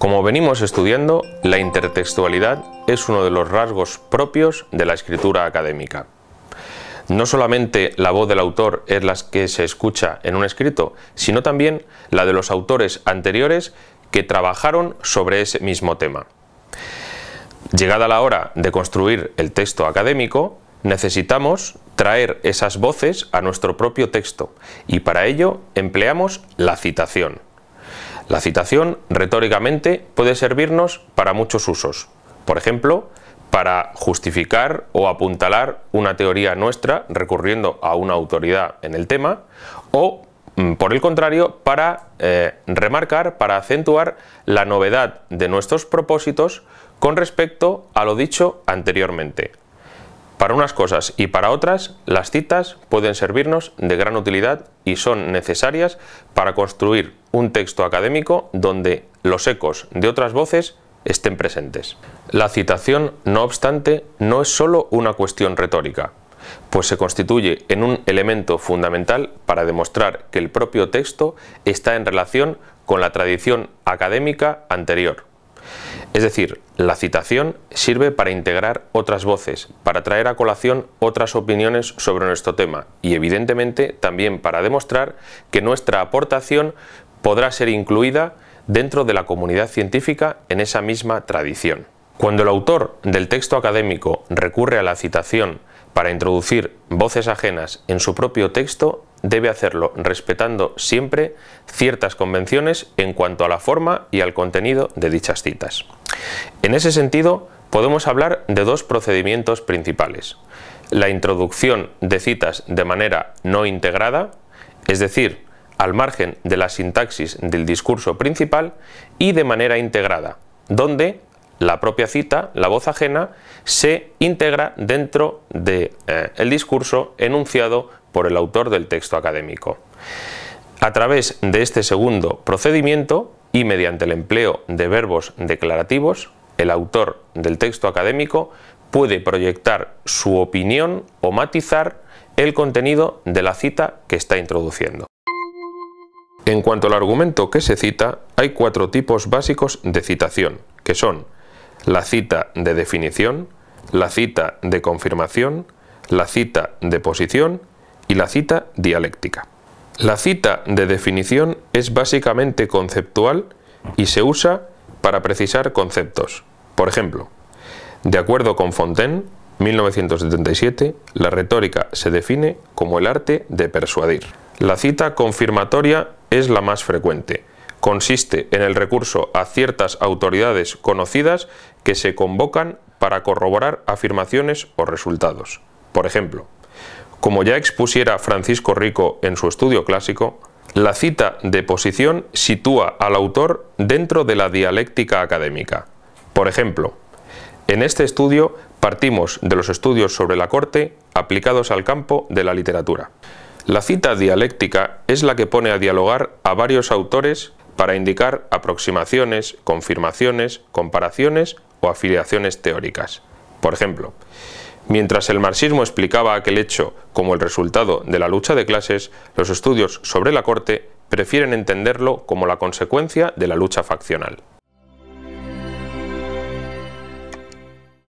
Como venimos estudiando, la intertextualidad es uno de los rasgos propios de la escritura académica. No solamente la voz del autor es la que se escucha en un escrito, sino también la de los autores anteriores que trabajaron sobre ese mismo tema. Llegada la hora de construir el texto académico, necesitamos traer esas voces a nuestro propio texto y para ello empleamos la citación. La citación, retóricamente, puede servirnos para muchos usos. Por ejemplo, para justificar o apuntalar una teoría nuestra recurriendo a una autoridad en el tema o mm, por el contrario, para eh, remarcar, para acentuar la novedad de nuestros propósitos con respecto a lo dicho anteriormente. Para unas cosas y para otras, las citas pueden servirnos de gran utilidad y son necesarias para construir un texto académico donde los ecos de otras voces estén presentes. La citación, no obstante, no es sólo una cuestión retórica, pues se constituye en un elemento fundamental para demostrar que el propio texto está en relación con la tradición académica anterior es decir, la citación sirve para integrar otras voces, para traer a colación otras opiniones sobre nuestro tema y evidentemente también para demostrar que nuestra aportación podrá ser incluida dentro de la comunidad científica en esa misma tradición. Cuando el autor del texto académico recurre a la citación para introducir voces ajenas en su propio texto, debe hacerlo respetando siempre ciertas convenciones en cuanto a la forma y al contenido de dichas citas. En ese sentido, podemos hablar de dos procedimientos principales. La introducción de citas de manera no integrada, es decir, al margen de la sintaxis del discurso principal y de manera integrada, donde la propia cita, la voz ajena, se integra dentro del de, eh, el discurso enunciado por el autor del texto académico. A través de este segundo procedimiento, y mediante el empleo de verbos declarativos, el autor del texto académico puede proyectar su opinión o matizar el contenido de la cita que está introduciendo. En cuanto al argumento que se cita, hay cuatro tipos básicos de citación, que son la cita de definición, la cita de confirmación, la cita de posición y la cita dialéctica. La cita de definición es básicamente conceptual y se usa para precisar conceptos. Por ejemplo, de acuerdo con Fontaine, 1977, la retórica se define como el arte de persuadir. La cita confirmatoria es la más frecuente. Consiste en el recurso a ciertas autoridades conocidas que se convocan para corroborar afirmaciones o resultados. Por ejemplo, como ya expusiera Francisco Rico en su estudio clásico, la cita de posición sitúa al autor dentro de la dialéctica académica. Por ejemplo, en este estudio partimos de los estudios sobre la corte aplicados al campo de la literatura. La cita dialéctica es la que pone a dialogar a varios autores para indicar aproximaciones, confirmaciones, comparaciones o afiliaciones teóricas. Por ejemplo, Mientras el marxismo explicaba aquel hecho como el resultado de la lucha de clases, los estudios sobre la corte prefieren entenderlo como la consecuencia de la lucha faccional.